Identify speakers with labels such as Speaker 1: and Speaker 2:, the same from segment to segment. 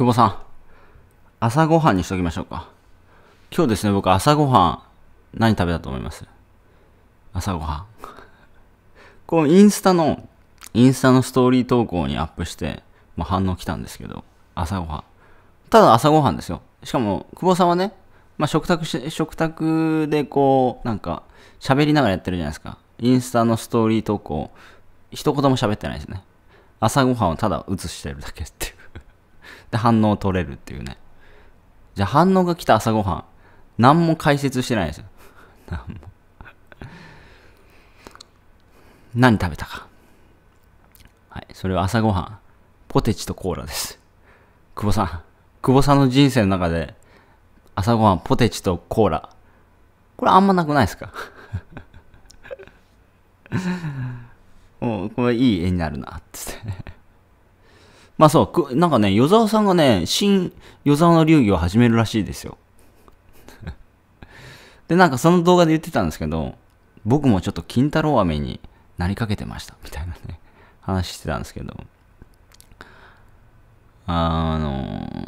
Speaker 1: 久保さん、朝ごはんにしときましょうか。今日ですね、僕朝ごはん、何食べたと思います朝ごはん。こう、インスタの、インスタのストーリー投稿にアップして、まあ、反応来たんですけど、朝ごはん。ただ朝ごはんですよ。しかも、久保さんはね、まあ、食卓し、食卓でこう、なんか、喋りながらやってるじゃないですか。インスタのストーリー投稿、一言も喋ってないですね。朝ごはんをただ映してるだけっていう。で反応を取れるっていうねじゃあ反応が来た朝ごはん何も解説してないですよ 何も何食べたかはいそれは朝ごはんポテチとコーラです久保さん久保さんの人生の中で朝ごはんポテチとコーラこれあんまなくないですか もうこれいい絵になるなまあそう、なんかね、与沢さんがね、新与沢の流儀を始めるらしいですよ。で、なんかその動画で言ってたんですけど、僕もちょっと金太郎飴になりかけてました、みたいなね、話してたんですけど。あの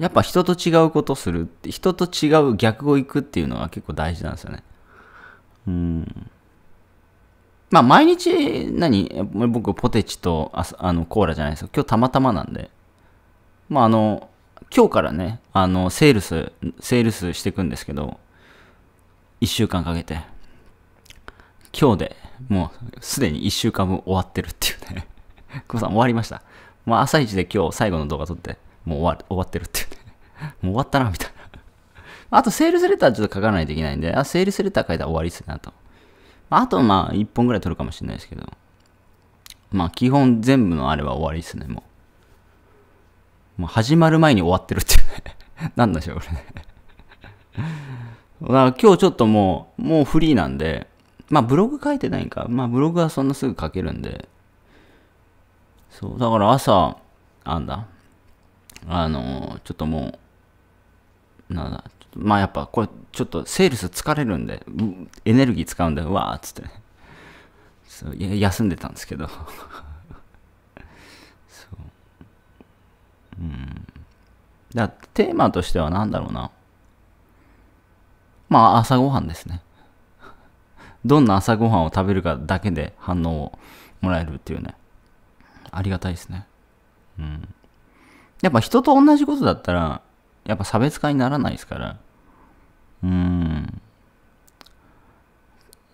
Speaker 1: やっぱ人と違うことするって、人と違う逆を行くっていうのは結構大事なんですよね。うん。まあ毎日何、僕ポテチとああのコーラじゃないですか。今日たまたまなんで。まああの、今日からね、あの、セールス、セールスしていくんですけど、1週間かけて。今日でもうすでに1週間分終わってるっていうね。久保さん終わりました。も、ま、う、あ、朝一で今日最後の動画撮って、もう終わ終わってるっていうね。もう終わったな、みたいな。あとセールスレターちょっと書かないといけないんで、あ、セールスレター書いたら終わりっすなと。あとまあ1本ぐらい取るかもしれないですけど、まあ基本全部のあれは終わりですね、もう。もう始まる前に終わってるっていうね。なんでしょう、これね。だから今日ちょっともう、もうフリーなんで、まあブログ書いてないんか。まあブログはそんなすぐ書けるんで。そう、だから朝、あんだ。あの、ちょっともう、なんだ、まあやっぱこれちょっとセールス疲れるんで、エネルギー使うんで、うわーっつってね。そう休んでたんですけど。そう。うん。だテーマとしては何だろうな。まあ朝ごはんですね。どんな朝ごはんを食べるかだけで反応をもらえるっていうね。ありがたいですね。うん。やっぱ人と同じことだったら、やっぱ差別化にならないですから。うん。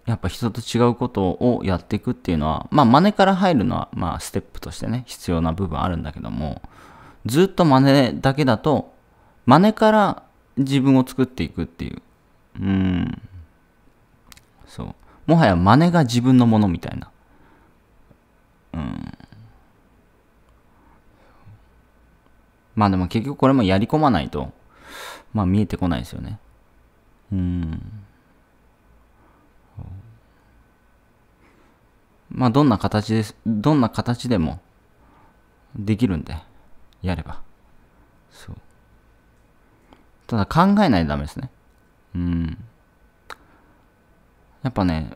Speaker 1: やっぱ人と違うことをやっていくっていうのは、まあ真似から入るのは、まあステップとしてね、必要な部分あるんだけども、ずっと真似だけだと、真似から自分を作っていくっていう。うん。そう。もはや真似が自分のものみたいな。うん。まあでも結局これもやり込まないと、まあ見えてこないですよね。うん。まあ、どんな形です、どんな形でもできるんで、やれば。そう。ただ考えないとダメですね。うん。やっぱね、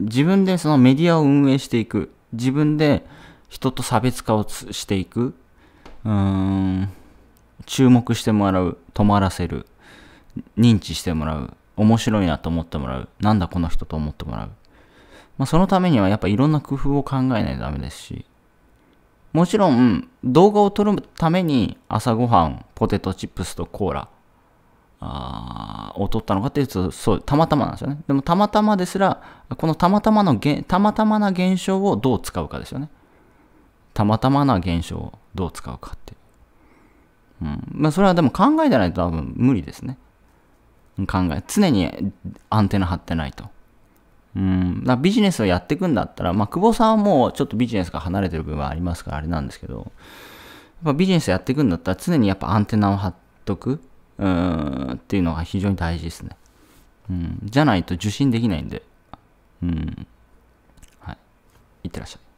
Speaker 1: 自分でそのメディアを運営していく。自分で人と差別化をしていく。うーん。注目してもらう。止まらせる。認知してもらう。面白いなと思ってもらう。なんだこの人と思ってもらう。まあ、そのためにはやっぱいろんな工夫を考えないとダメですし、もちろん動画を撮るために朝ごはん、ポテトチップスとコーラあを撮ったのかっていうと、そう、たまたまなんですよね。でもたまたまですら、このたまたまのげ、たまたまな現象をどう使うかですよね。たまたまな現象をどう使うかってう。うん。まあそれはでも考えてないと多分無理ですね。考え、常にアンテナ張ってないと。うん、だビジネスをやっていくんだったら、まあ、久保さんはもうちょっとビジネスが離れてる部分はありますからあれなんですけど、やっぱビジネスやっていくんだったら常にやっぱアンテナを張っとく、うん、っていうのが非常に大事ですね。うん、じゃないと受信できないんで、うん。はい。いってらっしゃい。